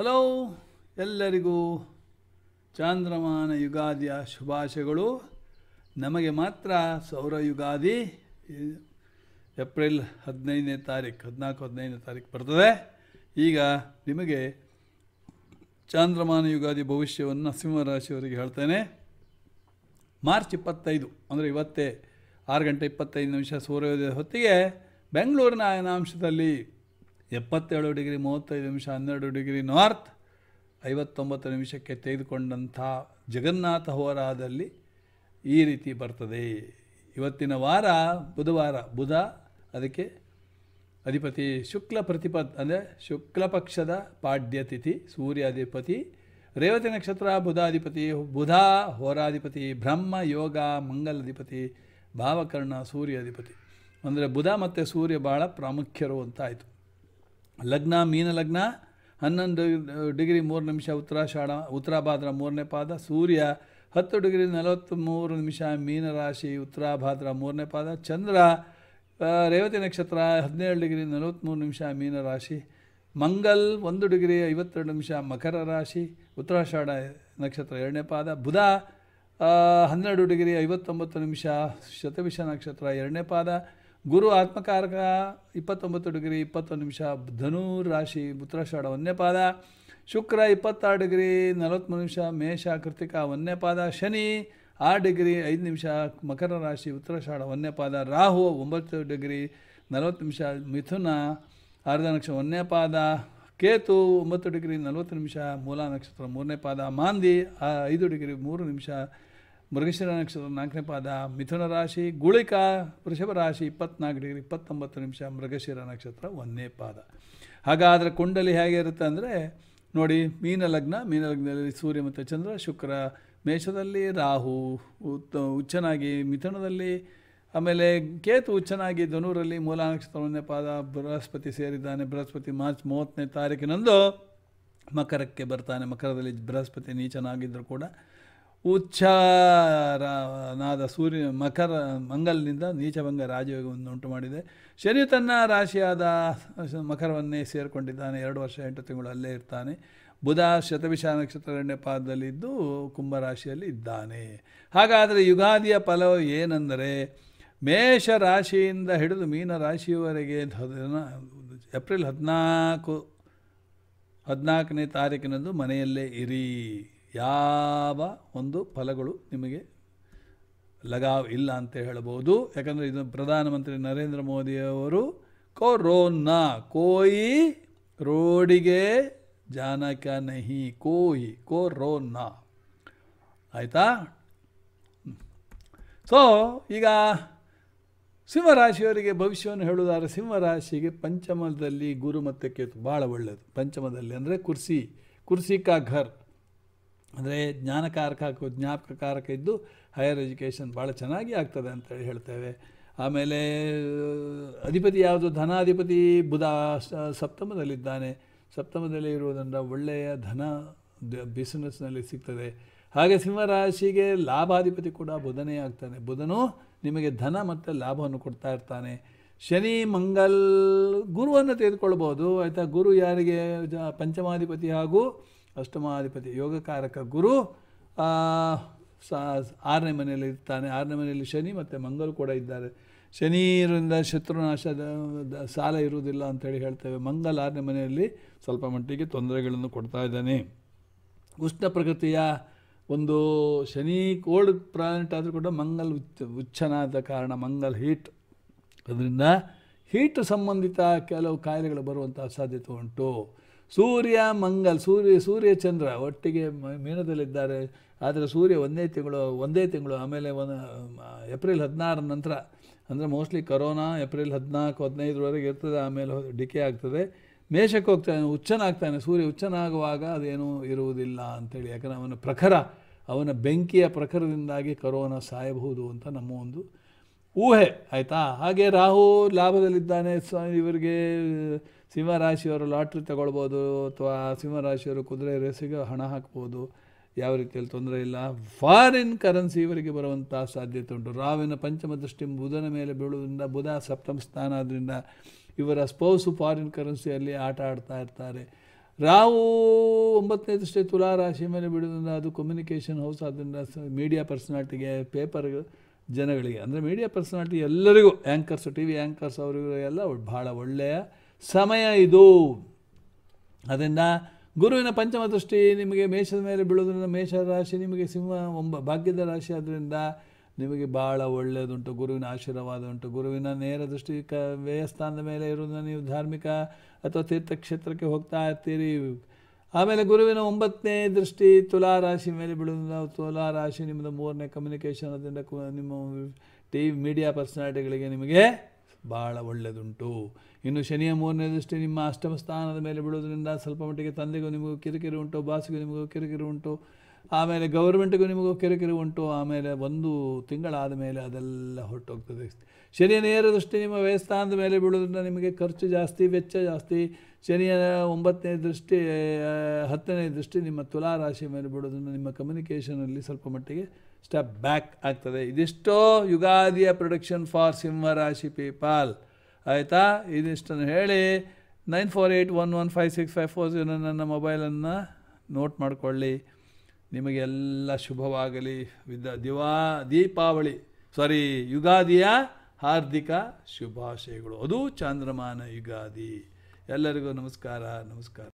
hello ಎಲ್ಲರಿಗೂ ಚಾಂದ್ರಮಾನ ಯುಗಾದಿಯ ಶುಭಾಶಯಗಳು ನಮಗೆ ಮಾತ್ರ ಸೌರ ಯುಗಾದಿ ಏಪ್ರಿಲ್ ಹದಿನೈದನೇ ತಾರೀಕು ಹದಿನಾಲ್ಕು ಹದಿನೈದನೇ ತಾರೀಕು ಬರ್ತದೆ ಈಗ ನಿಮಗೆ ಚಾಂದ್ರಮಾನ ಯುಗಾದಿ ಭವಿಷ್ಯವನ್ನು ಸಿಂಹರಾಶಿಯವರಿಗೆ ಹೇಳ್ತೇನೆ ಮಾರ್ಚ್ ಇಪ್ಪತ್ತೈದು ಅಂದರೆ ಇವತ್ತೇ ಆರು ಗಂಟೆ ಇಪ್ಪತ್ತೈದು ನಿಮಿಷ ಸೂರ್ಯೋದಯದ ಹೊತ್ತಿಗೆ ಬೆಂಗಳೂರಿನ ಆಯನಾಂಶದಲ್ಲಿ ಎಪ್ಪತ್ತೇಳು ಡಿಗ್ರಿ ಮೂವತ್ತೈದು ನಿಮಿಷ ಹನ್ನೆರಡು ಡಿಗ್ರಿ ನಾರ್ತ್ ಐವತ್ತೊಂಬತ್ತು ನಿಮಿಷಕ್ಕೆ ತೆಗೆದುಕೊಂಡಂಥ ಜಗನ್ನಾಥ ಹೋರಾದಲ್ಲಿ ಈ ರೀತಿ ಬರ್ತದೆ ಇವತ್ತಿನ ವಾರ ಬುಧವಾರ ಬುಧ ಅದಕ್ಕೆ ಅಧಿಪತಿ ಶುಕ್ಲ ಪ್ರತಿಪತ್ ಅಂದರೆ ಶುಕ್ಲ ಪಕ್ಷದ ಪಾಡ್ಯತಿಥಿ ಸೂರ್ಯಾಧಿಪತಿ ರೇವತಿ ನಕ್ಷತ್ರ ಬುಧಾಧಿಪತಿ ಬುಧ ಹೋರಾಧಿಪತಿ ಬ್ರಹ್ಮ ಯೋಗ ಮಂಗಲಾಧಿಪತಿ ಭಾವಕರ್ಣ ಸೂರ್ಯಾಧಿಪತಿ ಅಂದರೆ ಬುಧ ಮತ್ತು ಸೂರ್ಯ ಭಾಳ ಪ್ರಾಮುಖ್ಯರು ಅಂತ ಆಯಿತು ಲಗ್ನ ಮೀನ ಲಗ್ನ ಹನ್ನೊಂದು ಡಿಗ್ರಿ ಮೂರು ನಿಮಿಷ ಉತ್ತರಾಷಾಢ ಉತ್ತರಾಭಾದ್ರ ಮೂರನೇ ಪಾದ ಸೂರ್ಯ ಹತ್ತು ಡಿಗ್ರಿ ನಲವತ್ತ್ಮೂರು ನಿಮಿಷ ಮೀನರಾಶಿ ಉತ್ತರಾಭಾದ್ರ ಮೂರನೇ ಪಾದ ಚಂದ್ರ ರೇವತಿ ನಕ್ಷತ್ರ ಹದಿನೇಳು ಡಿಗ್ರಿ ನಲವತ್ತ್ಮೂರು ನಿಮಿಷ ಮೀನರಾಶಿ ಮಂಗಲ್ ಒಂದು ಡಿಗ್ರಿ ಐವತ್ತೆರಡು ನಿಮಿಷ ಮಕರ ರಾಶಿ ಉತ್ತರಾಷಾಢ ನಕ್ಷತ್ರ ಎರಡನೇ ಪಾದ ಬುಧ ಹನ್ನೆರಡು ಡಿಗ್ರಿ ಐವತ್ತೊಂಬತ್ತು ನಿಮಿಷ ಶತವಿಷ ನಕ್ಷತ್ರ ಎರಡನೇ ಪಾದ ಗುರು ಆತ್ಮಕಾರಕ ಇಪ್ಪತ್ತೊಂಬತ್ತು ಡಿಗ್ರಿ ಇಪ್ಪತ್ತೊಂದು ನಿಮಿಷ ಧನುರ್ ರಾಶಿ ಉತ್ತರಾಷಾಢ ಒಂದನೇ ಪಾದ ಶುಕ್ರ ಇಪ್ಪತ್ತಾರು ಡಿಗ್ರಿ ನಲವತ್ತ್ಮೂರು ನಿಮಿಷ ಮೇಷ ಕೃತಿಕ ಒಂದನೇ ಪಾದ ಶನಿ ಆರು ಡಿಗ್ರಿ ಐದು ನಿಮಿಷ ಮಕರ ರಾಶಿ ಉತ್ತರಾಷಾಢ ಒಂದನೇ ಪಾದ ರಾಹು ಒಂಬತ್ತು ಡಿಗ್ರಿ ನಲವತ್ತು ನಿಮಿಷ ಮಿಥುನ ಅರ್ಧ ನಕ್ಷತ್ರ ಒಂದನೇ ಪಾದ ಕೇತು ಒಂಬತ್ತು ಡಿಗ್ರಿ ನಲವತ್ತು ನಿಮಿಷ ಮೂಲ ನಕ್ಷತ್ರ ಮೂರನೇ ಪಾದ ಮಾಂದಿ ಐದು ಡಿಗ್ರಿ ಮೂರು ನಿಮಿಷ ಮೃಗಶಿರ ನಕ್ಷತ್ರ ನಾಲ್ಕನೇ ಪಾದ ಮಿಥುನ ರಾಶಿ ಗುಳಿಕಾ ವೃಷಭ ರಾಶಿ ಇಪ್ಪತ್ನಾಲ್ಕು ಡಿಗ್ರಿ ಇಪ್ಪತ್ತೊಂಬತ್ತು ನಿಮಿಷ ಮೃಗಶಿರ ನಕ್ಷತ್ರ ಒಂದನೇ ಪಾದ ಹಾಗಾದರೆ ಕುಂಡಲಿ ಹೇಗಿರುತ್ತೆ ಅಂದರೆ ನೋಡಿ ಮೀನ ಲಗ್ನ ಮೀನ ಲಗ್ನದಲ್ಲಿ ಸೂರ್ಯ ಮತ್ತು ಚಂದ್ರ ಶುಕ್ರ ಮೇಷದಲ್ಲಿ ರಾಹು ಉತ್ತ ಉಚ್ಚನಾಗಿ ಮಿಥುನದಲ್ಲಿ ಆಮೇಲೆ ಕೇತು ಉಚ್ಚನಾಗಿ ಧನೂರಲ್ಲಿ ಮೂಲ ನಕ್ಷತ್ರ ಒಂದನೇ ಪಾದ ಬೃಹಸ್ಪತಿ ಸೇರಿದ್ದಾನೆ ಬೃಹಸ್ಪತಿ ಮಾರ್ಚ್ ಮೂವತ್ತನೇ ತಾರೀಕಿನಂದು ಮಕರಕ್ಕೆ ಬರ್ತಾನೆ ಮಕರದಲ್ಲಿ ಬೃಹಸ್ಪತಿ ನೀಚನಾಗಿದ್ದರೂ ಕೂಡ ಉಚ್ಚಾರನಾದ ಸೂರ್ಯ ಮಕರ ಮಂಗಲ್ನಿಂದ ನೀಚಭಂಗ ರಾಜಯೋಗವನ್ನು ಉಂಟು ಮಾಡಿದೆ ಶನಿಯು ತನ್ನ ರಾಶಿಯಾದ ಮಕರವನ್ನೇ ಸೇರಿಕೊಂಡಿದ್ದಾನೆ ಎರಡು ವರ್ಷ ಎಂಟು ತಿಂಗಳು ಅಲ್ಲೇ ಇರ್ತಾನೆ ಬುಧ ಶತವಿಷ ನಕ್ಷತ್ರರಣ್ಯ ಪಾದದಲ್ಲಿದ್ದು ಕುಂಭರಾಶಿಯಲ್ಲಿ ಇದ್ದಾನೆ ಹಾಗಾದರೆ ಯುಗಾದಿಯ ಫಲವು ಏನೆಂದರೆ ಮೇಷ ರಾಶಿಯಿಂದ ಹಿಡಿದು ಮೀನ ರಾಶಿಯವರೆಗೆ ಏಪ್ರಿಲ್ ಹದಿನಾಲ್ಕು ಹದಿನಾಲ್ಕನೇ ತಾರೀಕಿನಂದು ಮನೆಯಲ್ಲೇ ಇರಿ ಯಾವ ಒಂದು ಫಲಗಳು ನಿಮಗೆ ಲಗಾವ್ ಇಲ್ಲ ಅಂತ ಹೇಳಬಹುದು ಯಾಕಂದರೆ ಇದು ಪ್ರಧಾನಮಂತ್ರಿ ನರೇಂದ್ರ ಮೋದಿಯವರು ಕೊರೋನಾ ಕೋಯಿ ರೋಡಿಗೆ ಜಾನಕ ನಹಿ ಕೋಯಿ ಕೊರೋನಾ ಆಯಿತಾ ಸೊ ಈಗ ಸಿಂಹರಾಶಿಯವರಿಗೆ ಭವಿಷ್ಯವನ್ನು ಹೇಳುವುದಾದ್ರೆ ಸಿಂಹರಾಶಿಗೆ ಪಂಚಮದಲ್ಲಿ ಗುರು ಮತ್ತು ಕೇತು ಭಾಳ ಒಳ್ಳೆಯದು ಪಂಚಮದಲ್ಲಿ ಅಂದರೆ ಕುರ್ಸಿ ಕುರ್ಸಿ ಕಾ ಘರ್ ಅಂದರೆ ಜ್ಞಾನಕಾರಕ ಹಾಕೋ ಜ್ಞಾಪಕ ಇದ್ದು ಹೈಯರ್ ಎಜುಕೇಷನ್ ಭಾಳ ಚೆನ್ನಾಗಿ ಆಗ್ತದೆ ಅಂತೇಳಿ ಹೇಳ್ತೇವೆ ಆಮೇಲೆ ಅಧಿಪತಿ ಯಾವುದು ಧನಾಧಿಪತಿ ಬುಧ ಸಪ್ತಮದಲ್ಲಿದ್ದಾನೆ ಸಪ್ತಮದಲ್ಲಿ ಇರುವುದರಿಂದ ಒಳ್ಳೆಯ ಧನ ಬಿಸ್ನೆಸ್ನಲ್ಲಿ ಸಿಗ್ತದೆ ಹಾಗೆ ಸಿಂಹರಾಶಿಗೆ ಲಾಭಾಧಿಪತಿ ಕೂಡ ಬುಧನೇ ಆಗ್ತಾನೆ ಬುಧನು ನಿಮಗೆ ಧನ ಮತ್ತು ಲಾಭವನ್ನು ಕೊಡ್ತಾ ಇರ್ತಾನೆ ಶನಿ ಮಂಗಲ್ ಗುರುವನ್ನು ತೆಗೆದುಕೊಳ್ಬೋದು ಆಯಿತಾ ಗುರು ಯಾರಿಗೆ ಪಂಚಮಾಧಿಪತಿ ಹಾಗೂ ಅಷ್ಟಮಾಧಿಪತಿ ಯೋಗಕಾರಕ ಗುರು ಸಾ ಆರನೇ ಮನೆಯಲ್ಲಿ ಇರ್ತಾನೆ ಆರನೇ ಮನೆಯಲ್ಲಿ ಶನಿ ಮತ್ತು ಮಂಗಲ್ ಕೂಡ ಇದ್ದಾರೆ ಶನಿ ಇರೋದ್ರಿಂದ ಶತ್ರುನಾಶದ ಸಾಲ ಇರುವುದಿಲ್ಲ ಅಂತೇಳಿ ಹೇಳ್ತೇವೆ ಮಂಗಲ್ ಆರನೇ ಮನೆಯಲ್ಲಿ ಸ್ವಲ್ಪ ಮಟ್ಟಿಗೆ ತೊಂದರೆಗಳನ್ನು ಕೊಡ್ತಾ ಇದ್ದಾನೆ ಉಷ್ಣ ಪ್ರಕೃತಿಯ ಒಂದು ಶನಿ ಕೋಲ್ಡ್ ಪ್ರಾಣೆಟ್ ಆದರೂ ಕೂಡ ಮಂಗಲ್ ಉಚ್ಚ ಕಾರಣ ಮಂಗಲ್ ಹೀಟ್ ಅದರಿಂದ ಹೀಟ್ ಸಂಬಂಧಿತ ಕೆಲವು ಕಾಯಿಲೆಗಳು ಬರುವಂಥ ಸಾಧ್ಯತೆ ಉಂಟು ಸೂರ್ಯ ಮಂಗಲ್ ಸೂರ್ಯ ಸೂರ್ಯ ಚಂದ್ರ ಒಟ್ಟಿಗೆ ಮೀನದಲ್ಲಿದ್ದಾರೆ ಆದರೆ ಸೂರ್ಯ ಒಂದೇ ತಿಂಗಳು ಒಂದೇ ತಿಂಗಳು ಆಮೇಲೆ ಒಂದು ಏಪ್ರಿಲ್ ಹದಿನಾರ ನಂತರ ಅಂದರೆ ಮೋಸ್ಟ್ಲಿ ಕರೋನಾ ಏಪ್ರಿಲ್ ಹದಿನಾಲ್ಕು ಹದಿನೈದರವರೆಗೆ ಇರ್ತದೆ ಆಮೇಲೆ ಡಿಕೆ ಆಗ್ತದೆ ಮೇಷಕ್ಕೆ ಹೋಗ್ತಾನೆ ಹುಚ್ಚನಾಗ್ತಾನೆ ಸೂರ್ಯ ಹುಚ್ಚನಾಗುವಾಗ ಅದೇನೂ ಇರುವುದಿಲ್ಲ ಅಂತೇಳಿ ಯಾಕಂದರೆ ಅವನ ಪ್ರಖರ ಅವನ ಬೆಂಕಿಯ ಪ್ರಖರದಿಂದಾಗಿ ಕರೋನಾ ಸಾಯಬಹುದು ಅಂತ ನಮ್ಮ ಒಂದು ಊಹೆ ಆಯಿತಾ ಹಾಗೆ ರಾಹು ಲಾಭದಲ್ಲಿದ್ದಾನೆ ಸ್ವಾಮಿ ಇವರಿಗೆ ಸಿಂಹರಾಶಿಯವರು ಲಾಟ್ರಿ ತಗೊಳ್ಬೋದು ಅಥವಾ ಸಿಂಹರಾಶಿಯವರು ಕುದುರೆ ರೇಸಿಗೆ ಹಣ ಹಾಕ್ಬೋದು ಯಾವ ರೀತಿಯಲ್ಲಿ ತೊಂದರೆ ಇಲ್ಲ ಫಾರಿನ್ ಕರೆನ್ಸಿ ಇವರಿಗೆ ಬರುವಂಥ ಸಾಧ್ಯತೆ ಉಂಟು ರಾವಿನ ಪಂಚಮ ದೃಷ್ಟಿ ಬುಧನ ಮೇಲೆ ಬೀಳುವುದರಿಂದ ಬುಧ ಸಪ್ತಮ ಸ್ಥಾನ ಆದ್ದರಿಂದ ಇವರ ಸ್ಪೌಸು ಫಾರಿನ್ ಕರೆನ್ಸಿಯಲ್ಲಿ ಆಟ ಆಡ್ತಾ ಇರ್ತಾರೆ ರಾವು ಒಂಬತ್ತನೇ ದೃಷ್ಟಿ ತುಲಾ ರಾಶಿ ಮೇಲೆ ಬೀಳುವುದರಿಂದ ಅದು ಕಮ್ಯುನಿಕೇಷನ್ ಹೌಸ್ ಆದ್ದರಿಂದ ಮೀಡಿಯಾ ಪರ್ಸನಾಲಿಟಿಗೆ ಪೇಪರ್ ಜನಗಳಿಗೆ ಅಂದರೆ ಮೀಡಿಯಾ ಪರ್ಸನಾಲಿಟಿ ಎಲ್ಲರಿಗೂ ಆ್ಯಂಕರ್ಸು ಟಿ ವಿ ಆ್ಯಂಕರ್ಸ್ ಎಲ್ಲ ಭಾಳ ಒಳ್ಳೆಯ ಸಮಯ ಇದು ಅದರಿಂದ ಗುರುವಿನ ಪಂಚಮ ದೃಷ್ಟಿ ನಿಮಗೆ ಮೇಷದ ಮೇಲೆ ಬೀಳೋದ್ರಿಂದ ಮೇಷ ರಾಶಿ ನಿಮಗೆ ಸಿಂಹ ಒಂಬ ಭಾಗ್ಯದ ರಾಶಿ ಆದ್ದರಿಂದ ನಿಮಗೆ ಭಾಳ ಒಳ್ಳೆಯದುಂಟು ಗುರುವಿನ ಆಶೀರ್ವಾದ ಉಂಟು ಗುರುವಿನ ನೇರ ದೃಷ್ಟಿ ಕ ವ್ಯಯಸ್ಥಾನದ ಮೇಲೆ ಇರೋದನ್ನು ನೀವು ಧಾರ್ಮಿಕ ಅಥವಾ ತೀರ್ಥಕ್ಷೇತ್ರಕ್ಕೆ ಹೋಗ್ತಾ ಇರ್ತೀರಿ ಆಮೇಲೆ ಗುರುವಿನ ಒಂಬತ್ತನೇ ದೃಷ್ಟಿ ತುಲಾ ರಾಶಿ ಮೇಲೆ ಬಿಡುವುದರಿಂದ ತುಲಾ ರಾಶಿ ನಿಮ್ಮದು ಮೂರನೇ ಕಮ್ಯುನಿಕೇಷನ್ ಅದರಿಂದ ನಿಮ್ಮ ಟಿ ವಿ ಮೀಡಿಯಾ ಪರ್ಸನಾಲಿಟಿಗಳಿಗೆ ನಿಮಗೆ ಭಾಳ ಒಳ್ಳೆಯದುಂಟು ಇನ್ನು ಶನಿಯ ಮೂರನೇ ದೃಷ್ಟಿ ನಿಮ್ಮ ಅಷ್ಟಮ ಸ್ಥಾನದ ಮೇಲೆ ಬಿಡುವುದರಿಂದ ಸ್ವಲ್ಪ ಮಟ್ಟಿಗೆ ತಂದೆಗೂ ನಿಮಗೂ ಕಿರಿಕಿರಿ ಉಂಟು ಬಾಸಿಗೂ ನಿಮಗೂ ಕಿರಿಕಿರಿ ಉಂಟು ಆಮೇಲೆ ಗೌರ್ಮೆಂಟ್ಗೂ ನಿಮಗೂ ಕಿರಿಕಿರಿ ಉಂಟು ಆಮೇಲೆ ಒಂದು ತಿಂಗಳಾದ ಮೇಲೆ ಅದೆಲ್ಲ ಹೊರಟೋಗ್ತದೆ ಶನಿಯ ನೇರ ದೃಷ್ಟಿ ನಿಮ್ಮ ವ್ಯಯಸ್ಥಾನದ ಮೇಲೆ ಬೀಳೋದ್ರಿಂದ ನಿಮಗೆ ಖರ್ಚು ಜಾಸ್ತಿ ವೆಚ್ಚ ಜಾಸ್ತಿ ಶನಿಯ ಒಂಬತ್ತನೇ ದೃಷ್ಟಿ ಹತ್ತನೇ ದೃಷ್ಟಿ ನಿಮ್ಮ ತುಲಾ ರಾಶಿ ಮೇಲೆ ಬೀಳೋದ್ರಿಂದ ನಿಮ್ಮ ಕಮ್ಯುನಿಕೇಷನಲ್ಲಿ ಸ್ವಲ್ಪ ಮಟ್ಟಿಗೆ ಸ್ಟೆಪ್ ಬ್ಯಾಕ್ ಆಗ್ತದೆ ಇದಿಷ್ಟೋ ಯುಗಾದಿಯ ಪ್ರೊಡಕ್ಷನ್ ಫಾರ್ ಸಿಂಹ ರಾಶಿ ಪೀಪಾಲ್ ಆಯಿತಾ ಇದಿಷ್ಟನ್ನು ಹೇಳಿ nine four eight one one five six five four zero ನನ್ನ ಮೊಬೈಲನ್ನು ನೋಟ್ ಮಾಡಿಕೊಳ್ಳಿ ನಿಮಗೆಲ್ಲ ಶುಭವಾಗಲಿ ವಿದ ದಿವಾ ದೀಪಾವಳಿ ಸಾರಿ ಯುಗಾದಿಯ ಹಾರ್ದಿಕ ಶುಭಾಶಯಗಳು ಅದು ಚಾಂದ್ರಮಾನ ಯುಗಾದಿ ಎಲ್ಲರಿಗೂ ನಮಸ್ಕಾರ ನಮಸ್ಕಾರ